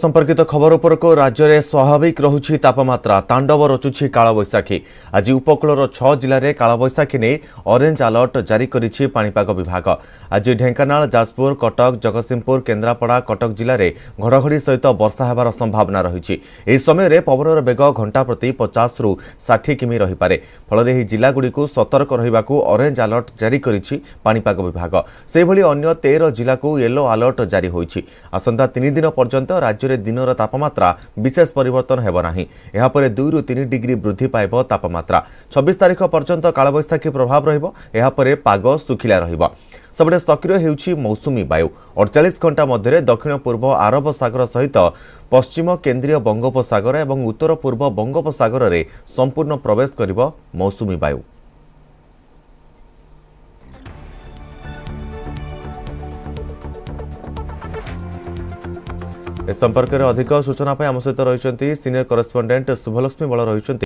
ସମ୍ପର୍କିତ ଖବର ଉପରକୁ ରାଜ୍ୟରେ ସ୍ୱାଭାବିକ ରହୁଛି ତାପମାତ୍ରା ତାଣ୍ଡବ ରଚୁଛି କାଳବୈଶାଖୀ ଆଜି ଉପକୂଳର ଛଅ ଜିଲ୍ଲାରେ କାଳବୈଶାଖୀ ନେଇ ଅରେଞ୍ଜ ଆଲର୍ଟ ଜାରି କରିଛି ପାଣିପାଗ ବିଭାଗ ଆଜି ଢେଙ୍କାନାଳ ଯାଜପୁର କଟକ ଜଗତସିଂହପୁର କେନ୍ଦ୍ରାପଡ଼ା କଟକ ଜିଲ୍ଲାରେ ଘଡ଼ଘଡ଼ି ସହିତ ବର୍ଷା ହେବାର ସମ୍ଭାବନା ରହିଛି ଏହି ସମୟରେ ପବନର ବେଗ ଘଣ୍ଟା ପ୍ରତି ପଚାଶରୁ ଷାଠିଏ କିମି ରହିପାରେ ଫଳରେ ଏହି ଜିଲ୍ଲାଗୁଡ଼ିକୁ ସତର୍କ ରହିବାକୁ ଅରେଞ୍ଜ ଆଲର୍ଟ ଜାରି କରିଛି ପାଣିପାଗ ବିଭାଗ ସେହିଭଳି ଅନ୍ୟ ତେର ଜିଲ୍ଲାକୁ ୟେଲୋ ଆଲର୍ଟ ଜାରି ହୋଇଛି ଆସନ୍ତା ତିନି ଦିନ ପର୍ଯ୍ୟନ୍ତ ରାଜ୍ୟରେ ଦିନର ତାପମାତ୍ରା ବିଶେଷ ପରିବର୍ତ୍ତନ ହେବ ନାହିଁ ଏହାପରେ ଦୁଇରୁ ତିନି ଡିଗ୍ରୀ ବୃଦ୍ଧି ପାଇବ ତାପମାତ୍ରା ଛବିଶ ତାରିଖ ପର୍ଯ୍ୟନ୍ତ କାଳବୈଶାଖୀ ପ୍ରଭାବ ରହିବ ଏହାପରେ ପାଗ ଶୁଖିଲା ରହିବ ସେପଟେ ସକ୍ରିୟ ହେଉଛି ମୌସୁମୀ ବାୟୁ ଅଡ଼ଚାଳିଶ ଘଣ୍ଟା ମଧ୍ୟରେ ଦକ୍ଷିଣ ପୂର୍ବ ଆରବ ସାଗର ସହିତ ପଶ୍ଚିମ କେନ୍ଦ୍ରୀୟ ବଙ୍ଗୋପସାଗର ଏବଂ ଉତ୍ତର ପୂର୍ବ ବଙ୍ଗୋପସାଗରରେ ସମ୍ପୂର୍ଣ୍ଣ ପ୍ରବେଶ କରିବ ମୌସୁମୀ ବାୟୁ ए संपर्क में अधिक सूचना आम सहित रही सिनियर करस्पंडेट शुभलक्ष्मी बल रही